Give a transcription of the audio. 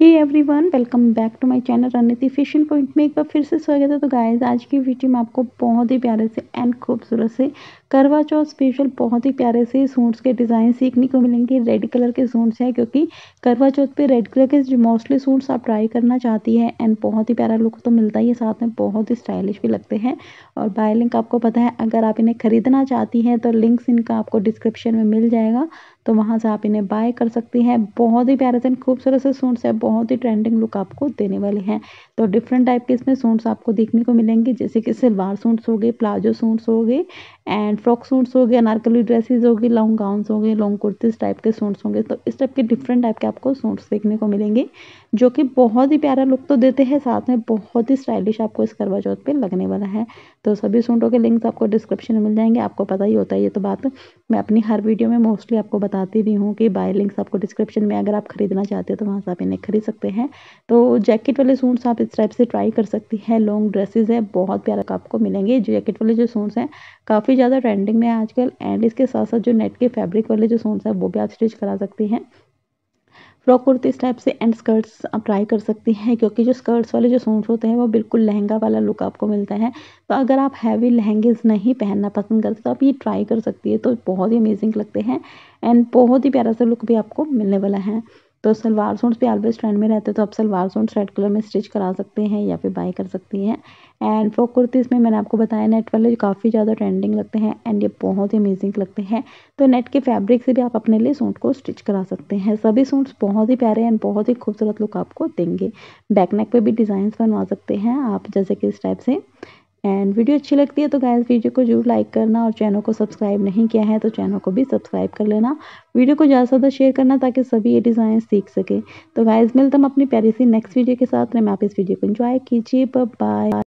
hey everyone welcome back to my channel Rananiti fashion point में एक बार फिर से स्वागत है तो गाइस आज की वीडियो में आपको बहुत ही प्यारे से एंड खूबसूरत से करवा चौथ स्पेशल बहुत ही प्यारे से सूट्स के डिज़ाइन सीखने को मिलेंगे रेड कलर के सूट्स हैं क्योंकि करवा चौथ पे रेड कलर के मोस्टली सूट्स आप ट्राई करना चाहती है एंड बहुत ही प्यारा लुक तो मिलता ही है साथ में बहुत ही स्टाइलिश भी लगते हैं और बाय लिंक आपको पता है अगर आप इन्हें खरीदना चाहती हैं तो लिंक्स इनका आपको डिस्क्रिप्शन में मिल जाएगा तो वहाँ से आप इन्हें बाय कर सकती हैं बहुत ही प्यारे से खूबसूरत से सूट्स है बहुत ही ट्रेंडिंग लुक आपको देने वाले हैं तो डिफरेंट टाइप के इसमें सूट्स आपको देखने को मिलेंगे जैसे कि सलवार सूट्स हो गए प्लाजो सूट्स हो गए एंड फ्रॉक सूट्स हो गए अनारकली ड्रेसेस हो गई लॉन्ग गाउन्स हो गए लॉन्ग कुर्तीस टाइप के सूट्स होंगे तो इस टाइप के डिफरेंट टाइप के आपको सूट्स देखने को मिलेंगे जो कि बहुत ही प्यारा लुक तो देते हैं साथ में बहुत ही स्टाइलिश आपको इस करवा चौथ पे लगने वाला है तो सभी सूटों के लिंक्स आपको डिस्क्रिप्शन में मिल जाएंगे आपको पता ही होता है ये तो बात मैं अपनी हर वीडियो में मोस्टली आपको बताती भी हूँ कि बाय लिंक्स आपको डिस्क्रिप्शन में अगर आप खरीदना चाहते हो तो वहाँ से आप इन्हें खरीद सकते हैं तो जैकेट वाले सूट्स आप इस टाइप से ट्राई कर सकती हैं लॉन्ग ड्रेसेज है बहुत प्यारा आपको मिलेंगे जैकेट वाले जो सूट्स हैं काफ़ी ज़्यादा ट्रेंडिंग में है आजकल एंड इसके साथ साथ जो नेट के फैब्रिक वाले जो सोन्स हैं वो भी आप स्टिच करा सकती हैं फ्रॉक कुर्ती इस टाइप से एंड स्कर्ट्स आप ट्राई कर सकती हैं क्योंकि जो स्कर्ट्स वाले जो सूट होते हैं वो बिल्कुल लहंगा वाला लुक आपको मिलता है तो अगर आप हैवी लहंगेज नहीं पहनना पसंद करते तो आप ये ट्राई कर सकती है तो बहुत ही अमेजिंग लगते हैं एंड बहुत ही प्यारा सा लुक भी आपको मिलने वाला है तो सलवार सूट्स भी ऑलवेज ट्रेंड में रहते तो आप सलवार सूट्स रेड कलर में स्टिच करा सकते हैं या फिर बाई कर सकती हैं एंड फ्रॉक कुर्तीज़ में मैंने आपको बताया नेट वाले काफ़ी ज़्यादा ट्रेंडिंग लगते हैं एंड ये बहुत ही अमेजिंग लगते हैं तो नेट के फैब्रिक से भी आप अपने लिए सूट को स्टिच करा सकते हैं सभी सूट्स बहुत ही प्यारे एंड बहुत ही खूबसूरत लुक आपको देंगे बैकनेक पर भी डिज़ाइंस बनवा सकते हैं आप जैसे कि इस टाइप से एंड वीडियो अच्छी लगती है तो गाइस वीडियो को जरूर लाइक करना और चैनल को सब्सक्राइब नहीं किया है तो चैनल को भी सब्सक्राइब कर लेना वीडियो को ज़्यादा से ज़्यादा शेयर करना ताकि सभी ये डिज़ाइन सीख सके तो गाइस मिलते हम अपनी प्यारी सी नेक्स्ट वीडियो के साथ मैं आप इस वीडियो को इन्जॉय कीजिए बाय